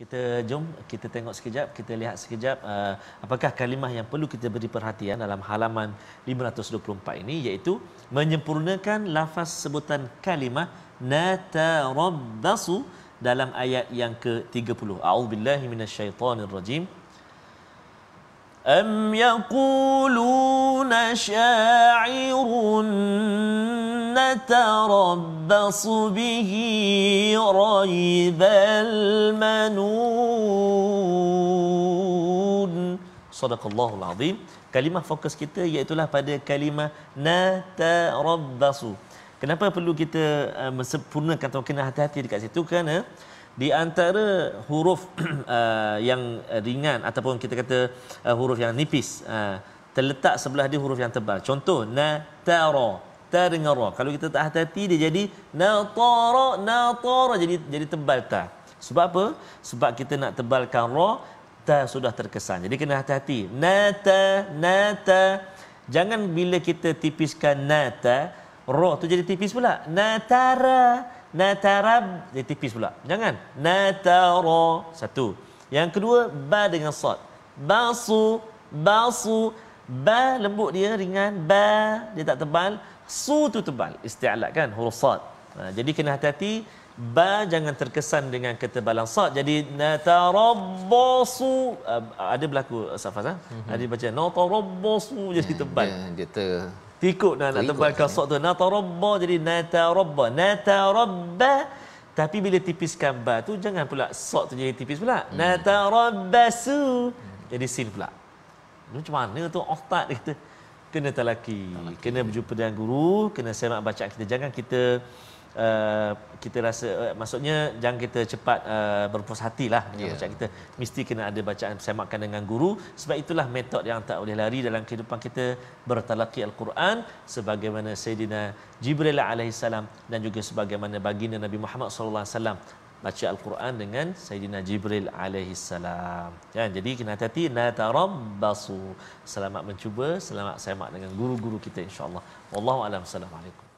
Kita jom kita tengok sekejap, kita lihat sekejap uh, apakah kalimah yang perlu kita beri perhatian dalam halaman 524 ini iaitu menyempurnakan lafaz sebutan kalimah natarabbasu dalam ayat yang ke-30. A'udzubillahi minasyaitonirrajim. أم يقولون شاعر نتربص به ر غيب المنون صدق الله العظيم كلمة فوكس kita iaitulah pada kalimah natarabbasu kenapa perlu kita uh, mensempurnakan atau kena hati-hati dekat situ kerana di antara huruf uh, yang ringan ataupun kita kata uh, huruf yang nipis uh, terletak sebelah dia huruf yang tebal contoh natara dengan tarngara kalau kita tak hati-hati dia jadi natara natara jadi jadi tebal ta sebab apa sebab kita nak tebalkan ra ta sudah terkesan jadi kena hati-hati nata nata jangan bila kita tipiskan nata ra tu jadi tipis pula natara natarab jadi tipis pula jangan natara satu yang kedua ba dengan sad basu basu ba lembut dia ringan ba dia tak tebal su tu tebal isti'la kan huruf sad ha, jadi kena hati-hati ba jangan terkesan dengan ketebalan sad jadi natarabbasu ha, ada berlaku safas ah mhm. ada baca natarabbasu jadi ya, tebal dia, ya, dia ter tikuk dah nak tebalkan lah sad tu natarabba jadi natarabba natarabba tapi bila tipiskan ba tu jangan pula sad tu jadi tipis pula hmm. natarabbasu jadi sin pula macam mana tu ustaz dia kata kena talaki, talaki. kena berjumpa dengan guru kena semak bacaan kita jangan kita uh, kita rasa uh, maksudnya jangan kita cepat uh, berpuas hatilah yeah. bacaan kita mesti kena ada bacaan semakkan dengan guru sebab itulah metod yang tak boleh lari dalam kehidupan kita bertalaki al-Quran sebagaimana Sayyidina Jibril alaihissalam dan juga sebagaimana baginda Nabi Muhammad sallallahu alaihi wasallam baca al-Quran dengan Sayyidina Jibril alaihi salam. Ya, jadi kena hati-hati natarabbasu. Selamat mencuba, selamat semak dengan guru-guru kita insya-Allah. Wallahu a'lam. Assalamualaikum.